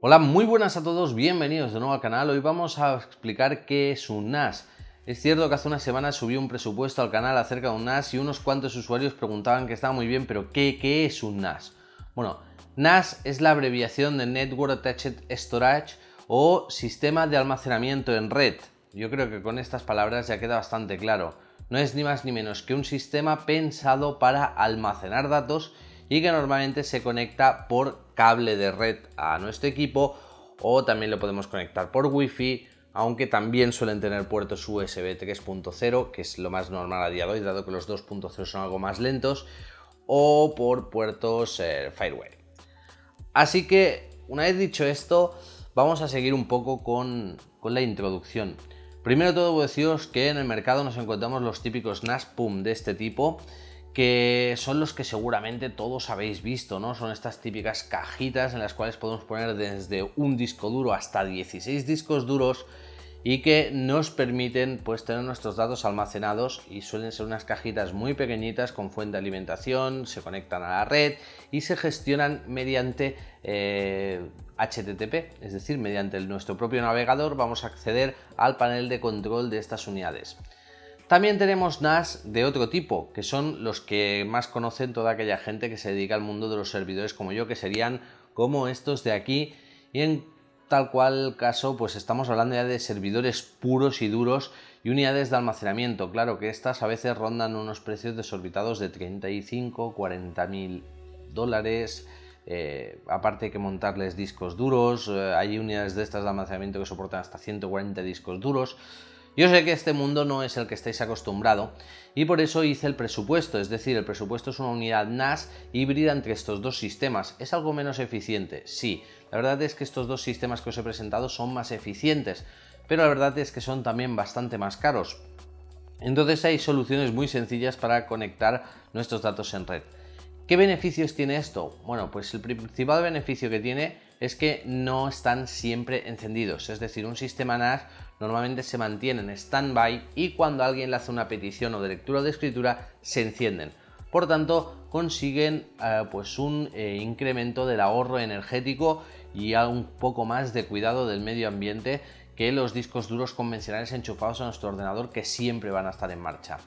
Hola, muy buenas a todos, bienvenidos de nuevo al canal. Hoy vamos a explicar qué es un NAS. Es cierto que hace unas semanas subí un presupuesto al canal acerca de un NAS y unos cuantos usuarios preguntaban que estaba muy bien, pero ¿qué, es un NAS? Bueno, NAS es la abreviación de Network Attached Storage o Sistema de Almacenamiento en Red. Yo creo que con estas palabras ya queda bastante claro. No es ni más ni menos que un sistema pensado para almacenar datos y que normalmente se conecta por cable de red a nuestro equipo o también lo podemos conectar por Wi-Fi, aunque también suelen tener puertos USB 3.0, que es lo más normal a día de hoy, dado que los 2.0 son algo más lentos, o por puertos eh, Así que, una vez dicho esto, vamos a seguir un poco con, la introducción. Primero todo, deciros que en el mercado nos encontramos los típicos NAS PUM de este tipo, que son los que seguramente todos habéis visto, ¿no? Son estas típicas cajitas en las cuales podemos poner desde un disco duro hasta 16 discos duros y que nos permiten pues, tener nuestros datos almacenados y suelen ser unas cajitas muy pequeñitas con fuente de alimentación, se conectan a la red y se gestionan mediante HTTP, eh, es decir, mediante nuestro propio navegador vamos a acceder al panel de control de estas unidades. También tenemos NAS de otro tipo, que son los que más conocen toda aquella gente que se dedica al mundo de los servidores como yo, que serían como estos de aquí. Y en tal cual caso, pues estamos hablando ya de servidores puros y duros y unidades de almacenamiento. Claro que estas a veces rondan unos precios desorbitados de 35, 40 mil dólares. Eh, aparte que montarles discos duros, eh, hay unidades de estas de almacenamiento que soportan hasta 140 discos duros. Yo sé que este mundo no es el que estáis acostumbrado y por eso hice el presupuesto, es decir, el presupuesto es una unidad NAS híbrida entre estos dos sistemas. ¿Es algo menos eficiente? Sí, la verdad es que estos dos sistemas que os he presentado son más eficientes, pero la verdad es que son también bastante más caros. Entonces hay soluciones muy sencillas para conectar nuestros datos en red. ¿Qué beneficios tiene esto? Bueno, pues el principal beneficio que tiene es que no están siempre encendidos, es decir, un sistema NAS normalmente se mantiene en stand-by y cuando alguien le hace una petición o de lectura o de escritura se encienden. Por tanto, consiguen eh, pues un eh, incremento del ahorro energético y un poco más de cuidado del medio ambiente que los discos duros convencionales enchufados a nuestro ordenador que siempre van a estar en marcha.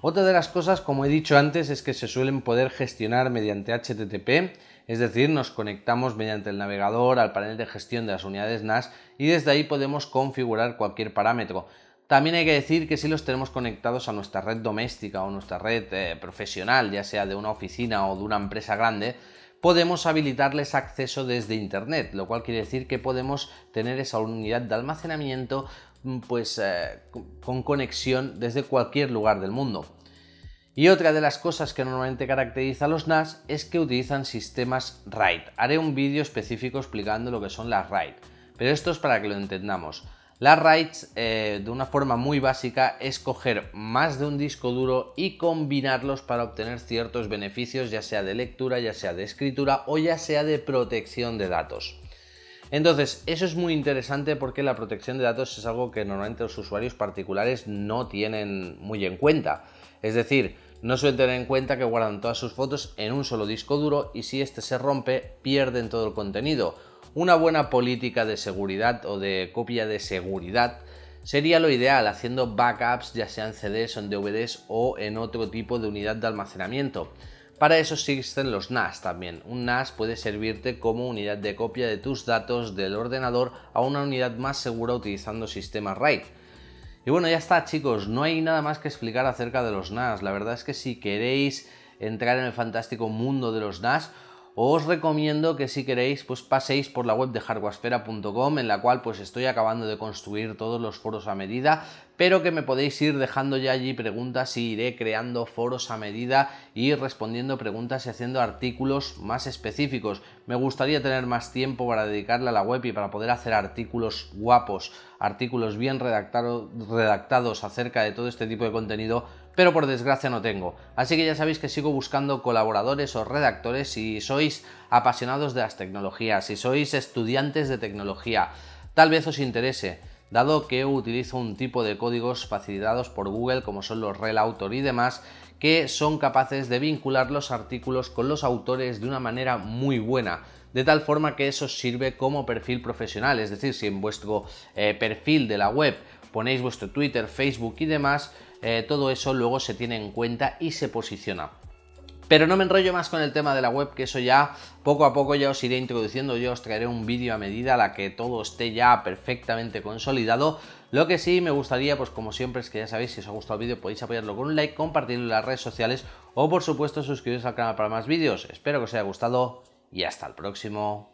Otra de las cosas, como he dicho antes, es que se suelen poder gestionar mediante HTTP es decir, nos conectamos mediante el navegador al panel de gestión de las unidades NAS y desde ahí podemos configurar cualquier parámetro. También hay que decir que si los tenemos conectados a nuestra red doméstica o nuestra red eh, profesional, ya sea de una oficina o de una empresa grande, podemos habilitarles acceso desde Internet, lo cual quiere decir que podemos tener esa unidad de almacenamiento mm, pues, eh, con conexión desde cualquier lugar del mundo. Y otra de las cosas que normalmente caracteriza a los NAS es que utilizan sistemas RAID. Haré un vídeo específico explicando lo que son las RAID, pero esto es para que lo entendamos. Las RAID, eh, de una forma muy básica, es coger más de un disco duro y combinarlos para obtener ciertos beneficios, ya sea de lectura, ya sea de escritura o ya sea de protección de datos. Entonces, eso es muy interesante porque la protección de datos es algo que normalmente los usuarios particulares no tienen muy en cuenta. Es decir, no suelen tener en cuenta que guardan todas sus fotos en un solo disco duro y si este se rompe, pierden todo el contenido. Una buena política de seguridad o de copia de seguridad sería lo ideal, haciendo backups ya sean CDs o en DVDs o en otro tipo de unidad de almacenamiento. Para eso existen los NAS también. Un NAS puede servirte como unidad de copia de tus datos del ordenador a una unidad más segura utilizando sistemas RAID. Y bueno, ya está chicos, no hay nada más que explicar acerca de los NAS. La verdad es que si queréis entrar en el fantástico mundo de los NAS, os recomiendo que si queréis pues paséis por la web de hardwasfera.com en la cual pues estoy acabando de construir todos los foros a medida pero que me podéis ir dejando ya allí preguntas y iré creando foros a medida y respondiendo preguntas y haciendo artículos más específicos. Me gustaría tener más tiempo para dedicarle a la web y para poder hacer artículos guapos, artículos bien redactados acerca de todo este tipo de contenido pero por desgracia no tengo. Así que ya sabéis que sigo buscando colaboradores o redactores si sois apasionados de las tecnologías, si sois estudiantes de tecnología. Tal vez os interese, dado que utilizo un tipo de códigos facilitados por Google como son los rel autor y demás, que son capaces de vincular los artículos con los autores de una manera muy buena de tal forma que eso sirve como perfil profesional. Es decir, si en vuestro eh, perfil de la web ponéis vuestro Twitter, Facebook y demás, eh, todo eso luego se tiene en cuenta y se posiciona. Pero no me enrollo más con el tema de la web, que eso ya poco a poco ya os iré introduciendo, yo os traeré un vídeo a medida a la que todo esté ya perfectamente consolidado. Lo que sí me gustaría, pues como siempre, es que ya sabéis, si os ha gustado el vídeo podéis apoyarlo con un like, compartirlo en las redes sociales o por supuesto suscribiros al canal para más vídeos. Espero que os haya gustado y hasta el próximo